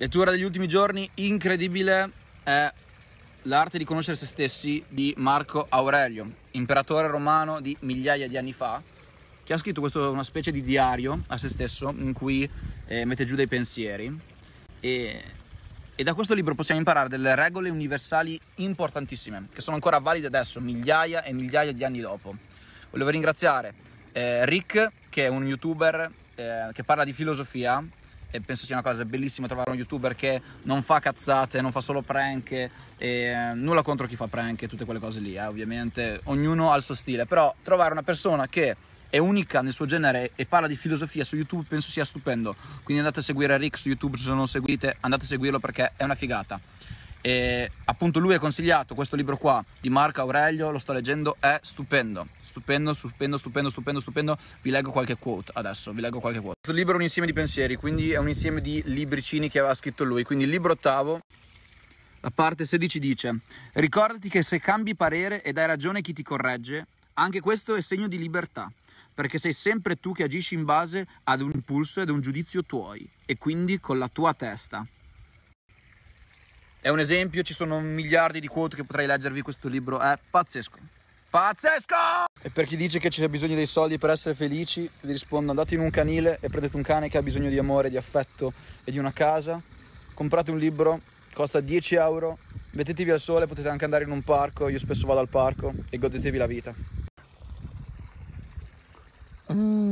Lettura degli ultimi giorni incredibile è L'arte di conoscere se stessi di Marco Aurelio, imperatore romano di migliaia di anni fa, che ha scritto questo, una specie di diario a se stesso in cui eh, mette giù dei pensieri e, e da questo libro possiamo imparare delle regole universali importantissime che sono ancora valide adesso, migliaia e migliaia di anni dopo. Volevo ringraziare eh, Rick, che è un youtuber eh, che parla di filosofia e penso sia una cosa bellissima trovare un youtuber che non fa cazzate, non fa solo prank e eh, nulla contro chi fa prank e tutte quelle cose lì, eh, ovviamente ognuno ha il suo stile, però trovare una persona che è unica nel suo genere e parla di filosofia su YouTube penso sia stupendo. Quindi andate a seguire Rick su YouTube se non lo seguite, andate a seguirlo perché è una figata. E appunto lui ha consigliato questo libro qua di Marco Aurelio, lo sto leggendo, è stupendo, stupendo, stupendo, stupendo, stupendo, stupendo. Vi leggo qualche quote adesso, vi leggo qualche quote. Questo libro è un insieme di pensieri, quindi è un insieme di libricini che aveva scritto lui, quindi il libro ottavo la parte 16 dice: Ricordati che se cambi parere e dai ragione a chi ti corregge, anche questo è segno di libertà, perché sei sempre tu che agisci in base ad un impulso e ad un giudizio tuoi, e quindi con la tua testa. È un esempio, ci sono miliardi di quote che potrei leggervi, questo libro è pazzesco. Pazzesco! E per chi dice che c'è bisogno dei soldi per essere felici, vi rispondo andate in un canile e prendete un cane che ha bisogno di amore, di affetto e di una casa, comprate un libro, costa 10 euro, mettetevi al sole, potete anche andare in un parco, io spesso vado al parco e godetevi la vita. Mmm.